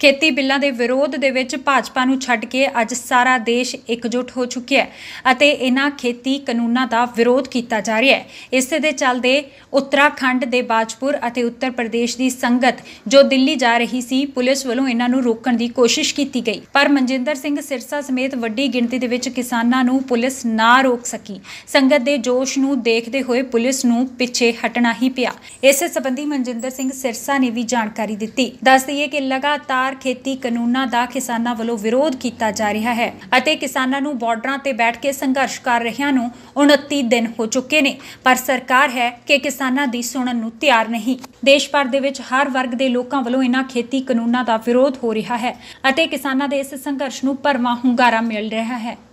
ਖੇਤੀ ਬਿੱਲਾਂ ਦੇ ਵਿਰੋਧ ਦੇ ਵਿੱਚ ਭਾਜਪਾ ਨੂੰ ਛੱਡ ਕੇ ਅੱਜ ਸਾਰਾ ਦੇਸ਼ ਇਕਜੁੱਟ ਹੋ ਚੁੱਕਿਆ ਹੈ ਅਤੇ ਇਹਨਾਂ ਖੇਤੀ ਕਾਨੂੰਨਾਂ ਦਾ ਵਿਰੋਧ ਕੀਤਾ ਜਾ ਰਿਹਾ ਹੈ ਇਸੇ ਦੇ ਚੱਲਦੇ ਉੱਤਰਾਖੰਡ ਦੇ ਬਾਜਪੁਰ ਅਤੇ ਉੱਤਰ ਪ੍ਰਦੇਸ਼ ਦੀ ਸੰਗਤ ਜੋ ਦਿੱਲੀ ਜਾ ਰਹੀ ਸੀ ਪੁਲਿਸ ਵੱਲੋਂ ਇਹਨਾਂ ਨੂੰ ਰੋਕਣ ਦੀ ਕੋਸ਼ਿਸ਼ ਕੀਤੀ ਗਈ ਪਰ ਮਨਜਿੰਦਰ ਸਿੰਘ ਸਿਰਸਾ ਸਮੇਤ ਵੱਡੀ ਗਿਣਤੀ ਦੇ ਵਿੱਚ ਕਿਸਾਨਾਂ ਨੂੰ ਪੁਲਿਸ ਨਾ ਰੋਕ ਸਕੀ ਸੰਗਤ ਦੇ ਜੋਸ਼ ਨੂੰ ਦੇਖਦੇ ਹੋਏ ਪੁਲਿਸ ਨੂੰ ਪਿੱਛੇ ਹਟਣਾ ਹੀ ਪਿਆ ਇਸੇ ਸੰਬੰਧੀ ਮਨਜਿੰਦਰ ਸਿੰਘ ਸਿਰਸਾ ਨੇ ਵੀ ਜਾਣਕਾਰੀ ਦਿੱਤੀ ਦੱਸ ਦਈਏ ਕਿ ਲਗਾਤਾਰ ਲਗਾਤਾਰ ਖੇਤੀ ਕਾਨੂੰਨਾਂ ਦਾ ਕਿਸਾਨਾਂ ਵੱਲੋਂ ਵਿਰੋਧ ਕੀਤਾ ਜਾ ਰਿਹਾ ਹੈ ਅਤੇ ਕਿਸਾਨਾਂ ਨੂੰ ਬਾਰਡਰਾਂ ਤੇ ਬੈਠ ਕੇ ਸੰਘਰਸ਼ ਕਰ ਰਹਿਆਂ ਨੂੰ 29 ਦਿਨ ਹੋ ਚੁੱਕੇ ਨੇ ਪਰ ਸਰਕਾਰ ਹੈ ਕਿ ਕਿਸਾਨਾਂ ਦੀ ਸੁਣਨ ਨੂੰ ਤਿਆਰ ਨਹੀਂ ਦੇਸ਼ ਭਰ ਦੇ ਵਿੱਚ ਹਰ ਵਰਗ ਦੇ ਲੋਕਾਂ ਵੱਲੋਂ ਇਹਨਾਂ ਖੇਤੀ ਕਾਨੂੰਨਾਂ ਦਾ ਵਿਰੋਧ ਹੋ ਰਿਹਾ ਹੈ ਅਤੇ ਕਿਸਾਨਾਂ ਦੇ ਇਸ ਸੰਘਰਸ਼ ਨੂੰ ਪਰਵਾਹ ਹੁੰਗਾਰਾ ਮਿਲ ਰਿਹਾ ਹੈ